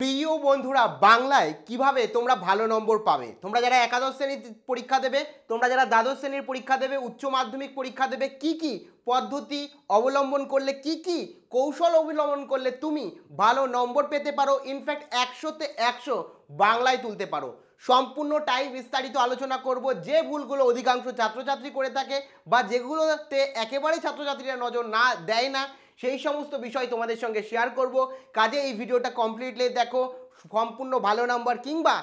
প্রিয় বন্ধুরা বাংলায় কিভাবে তোমরা ভালো নম্বর পাবে তোমরা যারা একাদশ শ্রেণীর পরীক্ষা দেবে তোমরা যারা দ্বাদশ শ্রেণীর পরীক্ষা দেবে উচ্চ মাধ্যমিক পরীক্ষা দেবে কি কি পদ্ধতি অবলম্বন করলে কি কি কৌশল অবলম্বন করলে তুমি ভালো নম্বর পেতে পারো ইনফ্যাক্ট একশোতে একশো বাংলায় তুলতে পারো সম্পূর্ণ টাই বিস্তারিত আলোচনা করব যে ভুলগুলো অধিকাংশ ছাত্রছাত্রী করে থাকে বা যেগুলোতে একেবারেই ছাত্রছাত্রীরা নজর না দেয় না সেই সমস্ত বিষয় তোমাদের সঙ্গে শেয়ার করব কাজে এই ভিডিওটা কমপ্লিটলি দেখো সম্পূর্ণ ভালো নাম্বার কিংবা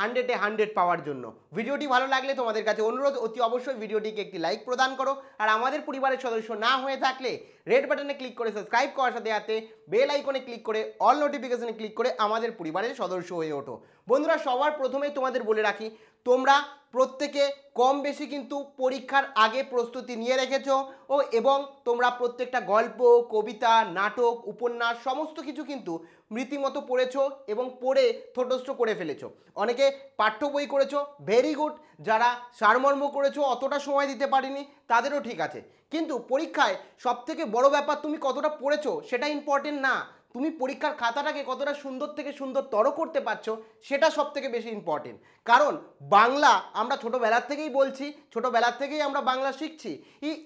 হান্ড্রেডে হান্ড্রেড পাওয়ার জন্য ভিডিওটি ভালো লাগলে তোমাদের কাছে অনুরোধ অতি অবশ্যই ভিডিওটিকে একটি লাইক প্রদান করো আর আমাদের পরিবারের সদস্য না হয়ে থাকলে রেড বাটনে ক্লিক করে সাবস্ক্রাইব করার সাথে সাথে বেল আইকনে ক্লিক করে অল নোটিফিকেশনে ক্লিক করে আমাদের পরিবারের সদস্য হয়ে ওঠো বন্ধুরা সবার প্রথমেই তোমাদের বলে রাখি তোমরা প্রত্যেকে কম বেশি কিন্তু পরীক্ষার আগে প্রস্তুতি নিয়ে রেখেছ ও এবং তোমরা প্রত্যেকটা গল্প কবিতা নাটক উপন্যাস সমস্ত কিছু কিন্তু রীতিমতো পড়েছ এবং পড়ে থটস্থ করে ফেলেছ অনেকে পাঠ্য বই করেছ ভেরি গুড যারা সারমর্ম করেছো অতটা সময় দিতে পারিনি তাদেরও ঠিক আছে কিন্তু পরীক্ষায় সবথেকে বড় ব্যাপার তুমি কতটা পড়েছো সেটা ইম্পর্টেন্ট না তুমি পরীক্ষার খাতাটাকে কতটা সুন্দর থেকে সুন্দর তর করতে পারছো সেটা সব থেকে বেশি ইম্পর্টেন্ট কারণ বাংলা আমরা ছোটোবেলার থেকেই বলছি ছোটোবেলার থেকেই আমরা বাংলা শিখছি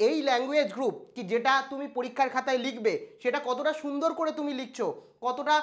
এই ল্যাঙ্গুয়েজ গ্রুপ কি যেটা তুমি পরীক্ষার খাতায় লিখবে সেটা কতটা সুন্দর করে তুমি লিখছো কতটা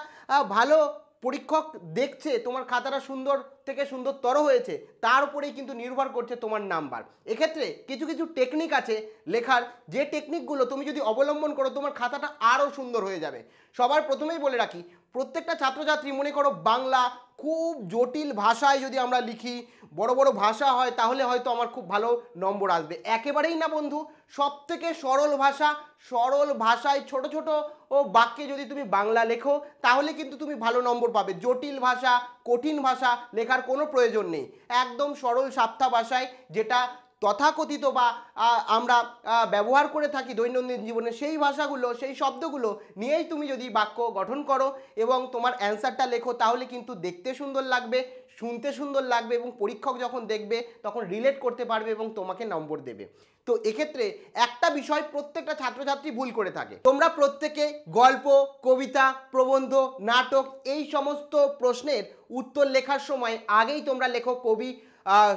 ভালো পরীক্ষক দেখছে তোমার খাতাটা সুন্দর থেকে সুন্দর তর হয়েছে তার উপরেই কিন্তু নির্ভর করছে তোমার নাম্বার এক্ষেত্রে কিছু কিছু টেকনিক আছে লেখার যে টেকনিকগুলো তুমি যদি অবলম্বন করো তোমার খাতাটা আরও সুন্দর হয়ে যাবে সবার প্রথমেই বলে রাখি প্রত্যেকটা ছাত্রছাত্রী মনে করো বাংলা খুব জটিল ভাষায় যদি আমরা লিখি বড় বড় ভাষা হয় তাহলে হয়তো আমার খুব ভালো নম্বর আসবে একেবারেই না বন্ধু সব থেকে সরল ভাষা সরল ভাষায় ছোট ছোট ও বাক্যে যদি তুমি বাংলা লেখো তাহলে কিন্তু তুমি ভালো নম্বর পাবে জটিল ভাষা কঠিন ভাষা লেখার কোনো প্রয়োজন নেই একদম সরল সাপ্তা ভাষায় যেটা তথাকথিত বা আমরা ব্যবহার করে থাকি দৈনন্দিন জীবনে সেই ভাষাগুলো সেই শব্দগুলো নিয়েই তুমি যদি বাক্য গঠন করো এবং তোমার অ্যান্সারটা লেখো তাহলে কিন্তু দেখতে সুন্দর লাগবে শুনতে সুন্দর লাগবে এবং পরীক্ষক যখন দেখবে তখন রিলেট করতে পারবে এবং তোমাকে নম্বর দেবে তো এক্ষেত্রে একটা বিষয় প্রত্যেকটা ছাত্রছাত্রী ভুল করে থাকে তোমরা প্রত্যেকে গল্প কবিতা প্রবন্ধ নাটক এই সমস্ত প্রশ্নের উত্তর লেখার সময় আগেই তোমরা লেখো কবি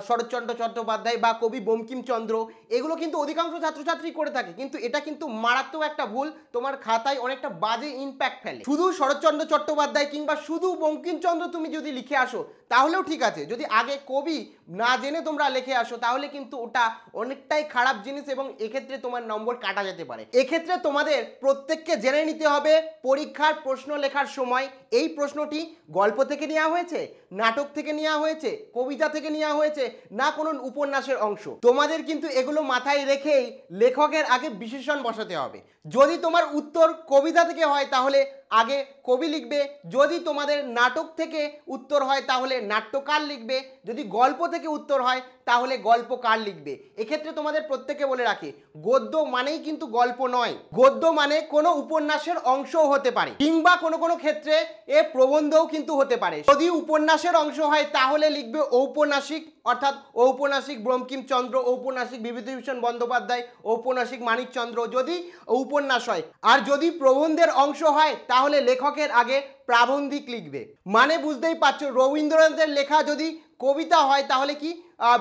শরৎচন্দ্র চট্টোপাধ্যায় বা কবি বঙ্কিমচন্দ্র এগুলো কিন্তু অধিকাংশ ছাত্রছাত্রী করে থাকে কিন্তু এটা কিন্তু মারাত্মক একটা ভুল তোমার খাতায় অনেকটা বাজে ইম্প্যাক্ট ফেলে শুধু শরৎচন্দ্র চট্টোপাধ্যায় কিংবা শুধু বঙ্কিমচন্দ্র তুমি যদি লিখে আসো তাহলেও ঠিক আছে যদি আগে কবি না জেনে তোমরা লিখে আসো তাহলে কিন্তু ওটা অনেকটাই খারাপ জিনিস এবং এক্ষেত্রে তোমার নম্বর কাটা যেতে পারে এক্ষেত্রে তোমাদের প্রত্যেককে জেনে নিতে হবে পরীক্ষার প্রশ্ন লেখার সময় এই প্রশ্নটি গল্প থেকে নেওয়া হয়েছে নাটক থেকে নেওয়া হয়েছে কবিতা থেকে নেওয়া হয়েছে হয়েছে না কোনো উপন্যাসের অংশ তোমাদের কিন্তু এগুলো মাথায় রেখেই লেখকের আগে বিশেষণ বসাতে হবে যদি তোমার উত্তর কবিতা থেকে হয় তাহলে আগে কবি লিখবে যদি তোমাদের নাটক থেকে উত্তর হয় তাহলে নাট্যকার লিখবে যদি গল্প থেকে উত্তর হয় তাহলে গল্পকার লিখবে এক্ষেত্রে তোমাদের প্রত্যেকে বলে রাখি গদ্য মানেই কিন্তু গল্প নয় গদ্য মানে কোনো উপন্যাসের অংশও হতে পারে কিংবা কোনো কোনো ক্ষেত্রে এ প্রবন্ধও কিন্তু হতে পারে যদি উপন্যাসের অংশ হয় তাহলে লিখবে ঔপন্যাসিক অর্থাৎ ঔপন্যাসিক ব্রমকিমচন্দ্র ঔপন্যাসিক বিভূতিভূষণ বন্দ্যোপাধ্যায় ঔপন্যাসিক মানিকচন্দ্র যদি উপন্যাস হয় আর যদি প্রবন্ধের অংশ হয় তাহলে লেখকের আগে প্রাবন্ধিক লিখবে মানে বুঝতেই পারছো রবীন্দ্রনাথের লেখা যদি কবিতা হয় তাহলে কি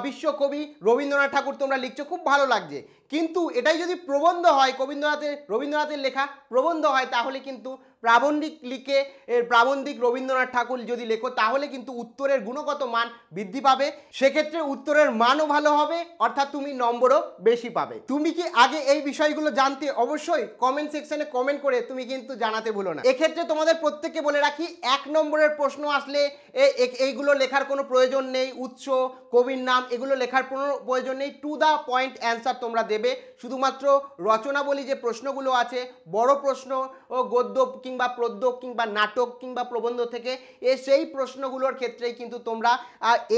বিশ্বকবি রবীন্দ্রনাথ ঠাকুর তোমরা লিখছো খুব ভালো লাগছে কিন্তু এটাই যদি প্রবন্ধ হয় কবীন্দ্রনাথের রবীন্দ্রনাথের লেখা প্রবন্ধ হয় তাহলে কিন্তু প্রাবন্ধিক লিখে এর প্রাবন্ধিক রবীন্দ্রনাথ ঠাকুর যদি লেখো তাহলে কিন্তু উত্তরের গুণগত মান বৃদ্ধি পাবে সেক্ষেত্রে উত্তরের মানও ভালো হবে অর্থাৎ তুমি নম্বরও বেশি পাবে তুমি কি আগে এই বিষয়গুলো জানতে অবশ্যই কমেন্ট সেকশনে কমেন্ট করে তুমি কিন্তু জানাতে ভুলো না এক্ষেত্রে তোমাদের প্রত্যেককে বলে রাখি এক নম্বরের প্রশ্ন আসলে এইগুলো লেখার কোনো প্রয়োজন নেই উৎস কবির নাম এগুলো লেখার কোনো প্রয়োজন নেই টু দ্য পয়েন্ট অ্যান্সার তোমরা দেবে শুধুমাত্র রচনাবলী যে প্রশ্নগুলো আছে বড় প্রশ্ন ও গদ্য কিংবা প্রদ্য কিংবা নাটক কিংবা প্রবন্ধ থেকে এ সেই প্রশ্নগুলোর ক্ষেত্রেই কিন্তু তোমরা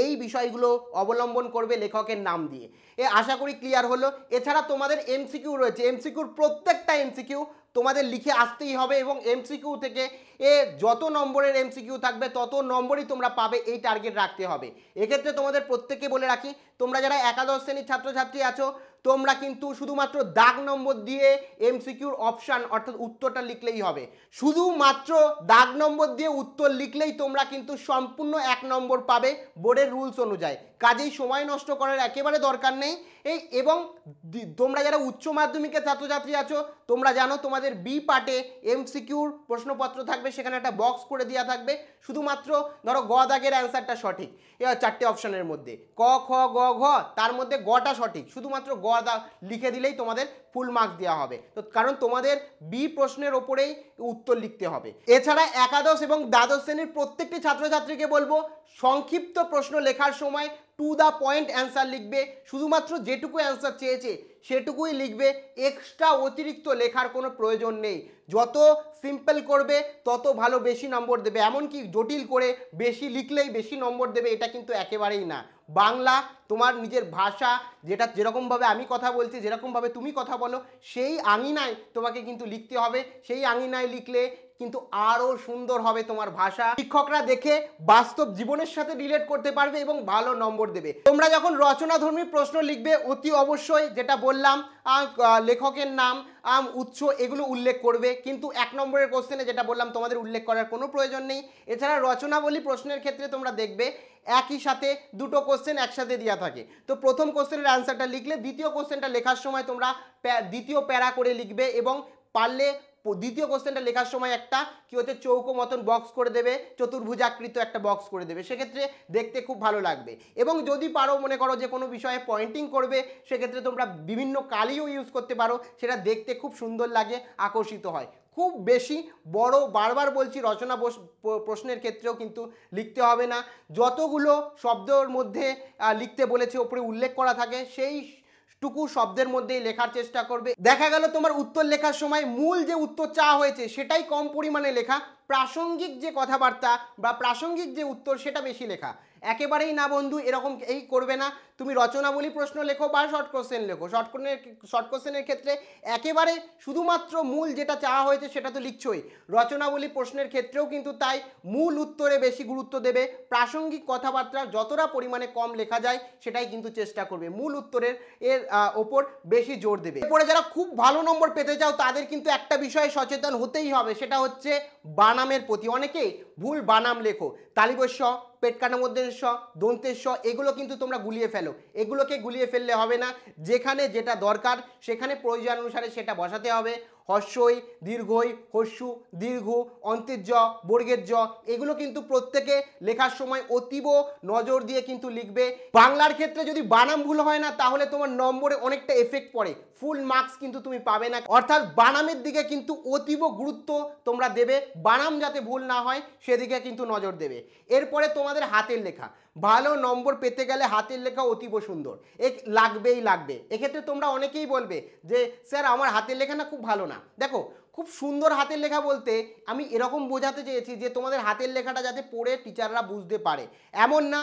এই বিষয়গুলো অবলম্বন করবে লেখকের নাম দিয়ে এ আশা করি ক্লিয়ার হলো এছাড়া তোমাদের এমসিকিউ রয়েছে এমসিকিউর প্রত্যেকটা এমসিকিউ তোমাদের লিখে আসতেই হবে এবং এমসিকিউ থেকে এ যত নম্বরের এমসিকিউ থাকবে তত নম্বরই তোমরা পাবে এই টার্গেট রাখতে হবে এক্ষেত্রে তোমাদের প্রত্যেকে বলে রাখি তোমরা যারা একাদশ শ্রেণীর ছাত্রছাত্রী আছো তোমরা কিন্তু শুধুমাত্র দাগ নম্বর দিয়ে এমসিকিউর অপশান অর্থাৎ উত্তরটা লিখলেই হবে শুধুমাত্র দাগ নম্বর দিয়ে উত্তর লিখলেই তোমরা কিন্তু সম্পূর্ণ এক নম্বর পাবে বোর্ডের রুলস অনুযায়ী কাজেই সময় নষ্ট করার একেবারে দরকার নেই এই এবং তোমরা যারা উচ্চ মাধ্যমিকের ছাত্রছাত্রী আছো তোমরা জানো তোমাদের বি পার্টে এমসিকিউর প্রশ্নপত্র থাকবে সেখানে একটা বক্স করে দেওয়া থাকবে শুধুমাত্র ধরো গ দাগের অ্যান্সারটা সঠিক চারটে অপশানের মধ্যে ক খ গ ঘ তার মধ্যে গটা সঠিক শুধুমাত্র গ দাগ লিখে দিলেই তোমাদের ফুল মার্কস দেওয়া হবে তো কারণ তোমাদের বি প্রশ্নের ওপরেই উত্তর লিখতে হবে এছাড়া একাদশ এবং দ্বাদশ শ্রেণীর প্রত্যেকটি ছাত্রছাত্রীকে বলবো সংক্ষিপ্ত প্রশ্ন লেখার সময় টু দ্য পয়েন্ট অ্যান্সার লিখবে শুধুমাত্র যেটুকু অ্যান্সার চেয়েছে সেটুকুই লিখবে এক্সট্রা অতিরিক্ত লেখার কোনো প্রয়োজন নেই যত সিম্পল করবে তত ভালো বেশি নম্বর দেবে এমনকি জটিল করে বেশি লিখলেই বেশি নম্বর দেবে এটা কিন্তু একেবারেই না বাংলা তোমার নিজের ভাষা যেটা যেরকমভাবে আমি কথা বলছি যেরকমভাবে তুমি কথা বলো সেই আঙিনায় তোমাকে কিন্তু লিখতে হবে সেই আঙিনায় লিখলে কিন্তু আরও সুন্দর হবে তোমার ভাষা শিক্ষকরা দেখে বাস্তব জীবনের সাথে রিলেট করতে পারবে এবং ভালো নম্বর দেবে তোমরা যখন রচনাধর্মী প্রশ্ন লিখবে অতি অবশ্যই যেটা বললাম লেখকের নাম আম উৎস এগুলো উল্লেখ করবে কিন্তু এক নম্বরের কোশ্চেনে যেটা বললাম তোমাদের উল্লেখ করার কোনো প্রয়োজন নেই এছাড়া রচনাবলী প্রশ্নের ক্ষেত্রে তোমরা দেখবে একই সাথে দুটো কোশ্চেন একসাথে দেওয়া থাকে তো প্রথম কোশ্চেনের অ্যান্সারটা লিখলে দ্বিতীয় কোশ্চেনটা লেখার সময় তোমরা দ্বিতীয় প্যারা করে লিখবে এবং পারলে দ্বিতীয় কোশ্চেনটা লেখার সময় একটা কী হচ্ছে চৌকো মতন বক্স করে দেবে চতুর্ভুজাকৃত একটা বক্স করে দেবে সেক্ষেত্রে দেখতে খুব ভালো লাগবে এবং যদি পারো মনে করো যে কোনো বিষয়ে পয়েন্টিং করবে সেক্ষেত্রে তোমরা বিভিন্ন কালিও ইউজ করতে পারো সেটা দেখতে খুব সুন্দর লাগে আকর্ষিত হয় খুব বেশি বড় বারবার বলছি রচনা প্রশ্নের ক্ষেত্রেও কিন্তু লিখতে হবে না যতগুলো শব্দর মধ্যে লিখতে বলেছে ওপরে উল্লেখ করা থাকে সেই টুকু শব্দের মধ্যেই লেখার চেষ্টা করবে দেখা গেল তোমার উত্তর লেখার সময় মূল যে উত্তর চা হয়েছে সেটাই কম পরিমাণে লেখা প্রাসঙ্গিক যে কথাবার্তা বা প্রাসঙ্গিক যে উত্তর সেটা বেশি লেখা একেবারেই না বন্ধু এরকম এই করবে না তুমি রচনাবলী প্রশ্ন লেখো বা শর্ট কোশ্চেন লেখো শর্ট শর্ট কোশ্চেনের ক্ষেত্রে একেবারে শুধুমাত্র মূল যেটা চাওয়া হয়েছে সেটা তো লিখছই রচনাবলী প্রশ্নের ক্ষেত্রেও কিন্তু তাই মূল উত্তরে বেশি গুরুত্ব দেবে প্রাসঙ্গিক কথাবার্তা যতটা পরিমাণে কম লেখা যায় সেটাই কিন্তু চেষ্টা করবে মূল উত্তরের এর ওপর বেশি জোর দেবে এরপরে যারা খুব ভালো নম্বর পেতে চাও তাদের কিন্তু একটা বিষয়ে সচেতন হতেই হবে সেটা হচ্ছে বানামের প্রতি অনেকেই ভুল বানাম লেখো তালিবস্য পেটকাটা মধ্যে স দন্তের স এগুলো কিন্তু তোমরা গুলিয়ে ফেলো এগুলোকে গুলিয়ে ফেললে হবে না যেখানে যেটা দরকার সেখানে প্রয়োজন অনুসারে সেটা বসাতে হবে হস্যই দীর্ঘই হস্যু দীর্ঘ অন্তের জ বর্গের জ এগুলো কিন্তু প্রত্যেকে লেখার সময় অতীব নজর দিয়ে কিন্তু লিখবে বাংলার ক্ষেত্রে যদি বানাম ভুল হয় না তাহলে তোমার নম্বরে অনেকটা এফেক্ট পড়ে ফুল মার্কস কিন্তু তুমি পাবে না অর্থাৎ বানামের দিকে কিন্তু অতীব গুরুত্ব তোমরা দেবে বানাম যাতে ভুল না হয় সেদিকে কিন্তু নজর দেবে এরপরে তোমাদের হাতের লেখা ভালো নম্বর পেতে গেলে হাতের লেখা অতীব সুন্দর এক লাগবেই লাগবে এক্ষেত্রে তোমরা অনেকেই বলবে যে স্যার আমার হাতের লেখা না খুব ভালো না না দেখো খুব সুন্দর হাতের লেখা বলতে আমি এরকম বোঝাতে চেয়েছি যে তোমাদের হাতের লেখাটা যাতে পড়ে টিচাররা বুঝতে পারে এমন না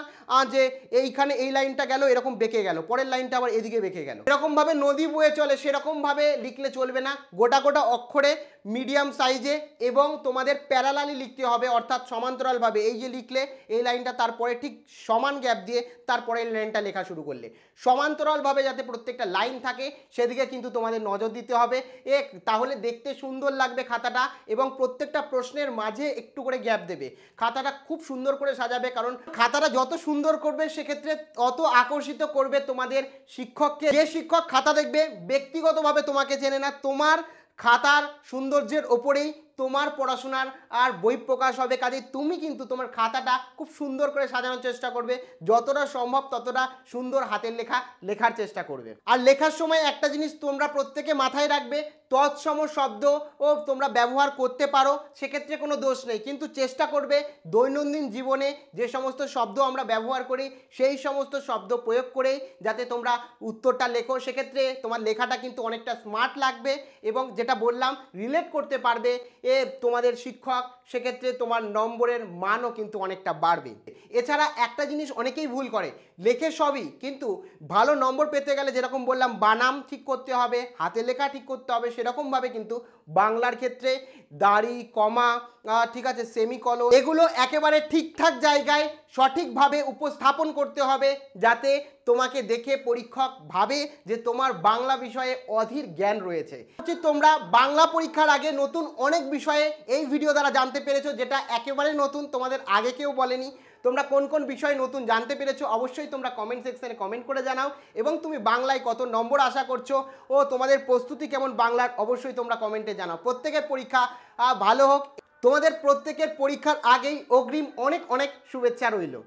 যে এইখানে এই লাইনটা গেল এরকম বেঁকে গেল পরের লাইনটা আবার এদিকে বেঁকে গেল এরকমভাবে নদী বয়ে চলে সেরকমভাবে লিখলে চলবে না গোটা গোটা অক্ষরে মিডিয়াম সাইজে এবং তোমাদের প্যারালালি লিখতে হবে অর্থাৎ সমান্তরালভাবে এই যে লিখলে এই লাইনটা তারপরে ঠিক সমান গ্যাপ দিয়ে তারপরে লাইনটা লেখা শুরু করলে সমান্তরালভাবে যাতে প্রত্যেকটা লাইন থাকে সেদিকে কিন্তু তোমাদের নজর দিতে হবে এ তাহলে দেখতে সুন্দর সুন্দর লাগবে খাতাটা এবং প্রত্যেকটা প্রশ্নের মাঝে একটু করে গ্যাপ দেবে খাতাটা খুব সুন্দর করে সাজাবে কারণ খাতাটা যত সুন্দর করবে সেক্ষেত্রে তত আকর্ষিত করবে তোমাদের শিক্ষককে যে শিক্ষক খাতা দেখবে ব্যক্তিগতভাবে তোমাকে চেনে না তোমার খাতার সৌন্দর্যের ওপরেই তোমার পড়াশোনার আর বই প্রকাশ হবে কাজে তুমি কিন্তু তোমার খাতাটা খুব সুন্দর করে সাজানোর চেষ্টা করবে যতটা সম্ভব ততটা সুন্দর হাতের লেখা লেখার চেষ্টা করবে আর লেখার সময় একটা জিনিস তোমরা প্রত্যেকে মাথায় রাখবে তৎসম শব্দ ও তোমরা ব্যবহার করতে পারো সেক্ষেত্রে কোনো দোষ নেই কিন্তু চেষ্টা করবে দৈনন্দিন জীবনে যে সমস্ত শব্দ আমরা ব্যবহার করি সেই সমস্ত শব্দ প্রয়োগ করেই যাতে তোমরা উত্তরটা লেখো সেক্ষেত্রে তোমার লেখাটা কিন্তু অনেকটা স্মার্ট লাগবে এবং যেটা বললাম রিলেট করতে পারবে এ তোমাদের শিক্ষক সেক্ষেত্রে তোমার নম্বরের মানও কিন্তু অনেকটা বাড়বে এছাড়া একটা জিনিস অনেকেই ভুল করে লেখে সবই কিন্তু ভালো নম্বর পেতে গেলে যেরকম বললাম বানাম ঠিক করতে হবে হাতে লেখা ঠিক করতে হবে সেরকমভাবে কিন্তু বাংলার ক্ষেত্রে দাড়ি কমা ঠিক আছে সেমিকল এগুলো একেবারে ঠিকঠাক জায়গায় সঠিকভাবে উপস্থাপন করতে হবে যাতে তোমাকে দেখে পরীক্ষক ভাবে যে তোমার বাংলা বিষয়ে অধীর জ্ঞান রয়েছে তোমরা বাংলা পরীক্ষার আগে নতুন অনেক বিষয়ে এই ভিডিও দ্বারা জানতে পেরেছো যেটা একেবারে নতুন তোমাদের আগে কেউ বলেনি তোমরা কোন কোন বিষয় নতুন জানতে পেরেছো অবশ্যই তোমরা কমেন্ট সেকশানে কমেন্ট করে জানাও এবং তুমি বাংলায় কত নম্বর আশা করছো ও তোমাদের প্রস্তুতি কেমন বাংলার অবশ্যই তোমরা কমেন্টে জানাও প্রত্যেকের পরীক্ষা ভালো হোক তোমাদের প্রত্যেকের পরীক্ষার আগেই অগ্রিম অনেক অনেক শুভেচ্ছা রইল